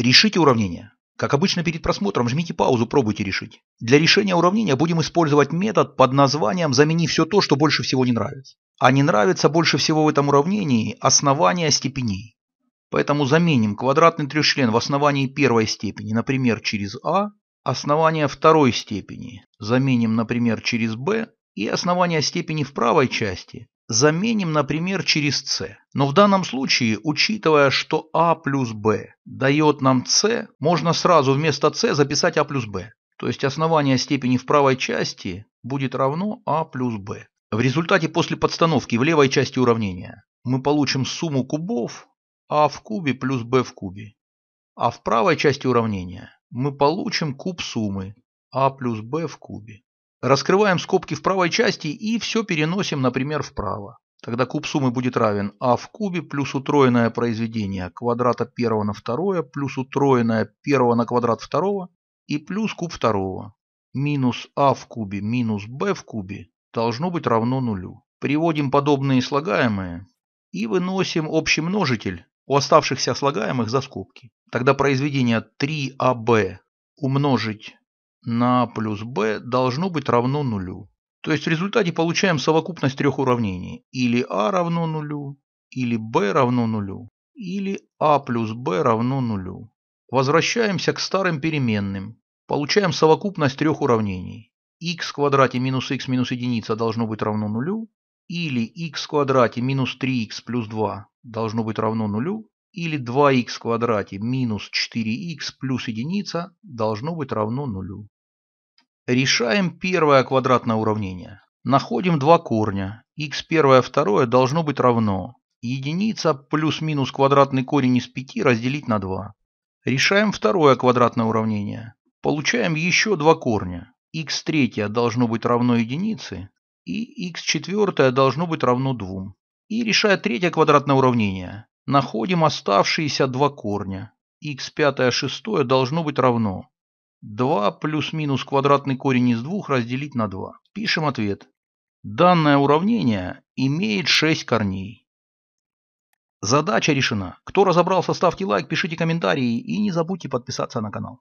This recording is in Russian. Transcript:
Решите уравнение. Как обычно перед просмотром, жмите паузу, пробуйте решить. Для решения уравнения будем использовать метод под названием «замени все то, что больше всего не нравится». А не нравится больше всего в этом уравнении основание степеней. Поэтому заменим квадратный трехчлен в основании первой степени, например, через А, основание второй степени заменим, например, через b, и основание степени в правой части заменим, например, через c. Но в данном случае, учитывая, что a «А» плюс b дает нам c, можно сразу вместо c записать a «А» плюс b. То есть основание степени в правой части будет равно a «А» плюс b. В результате после подстановки в левой части уравнения мы получим сумму кубов a в кубе плюс b в кубе. А в правой части уравнения мы получим куб суммы a плюс b в кубе. Раскрываем скобки в правой части и все переносим, например, вправо. Тогда куб суммы будет равен а в кубе плюс утроенное произведение квадрата первого на второе плюс утроенное первого на квадрат второго и плюс куб второго. Минус а в кубе минус b в кубе должно быть равно нулю. Приводим подобные слагаемые и выносим общий множитель у оставшихся слагаемых за скобки. Тогда произведение 3ab а умножить на плюс b должно быть равно нулю. То есть в результате получаем совокупность трех уравнений. Или a а равно нулю, или b равно нулю, или a а плюс b равно нулю. Возвращаемся к старым переменным. Получаем совокупность трех уравнений. x в квадрате минус x минус единица должно быть равно нулю. Или x в квадрате минус 3x плюс 2 должно быть равно нулю. Или 2 x в квадрате минус 4 x плюс единица должно быть равно нулю. Решаем первое квадратное уравнение. Находим два корня. x первое, 2 должно быть равно. Единица плюс-минус квадратный корень из 5 разделить на 2. Решаем второе квадратное уравнение. Получаем еще два корня. x 3 должно быть равно единице и x 4 должно быть равно 2. И решая третье квадратное уравнение, находим оставшиеся два корня. x пятое 6 должно быть равно 2 плюс-минус квадратный корень из 2 разделить на 2. Пишем ответ. Данное уравнение имеет 6 корней. Задача решена. Кто разобрался, ставьте лайк, пишите комментарии и не забудьте подписаться на канал.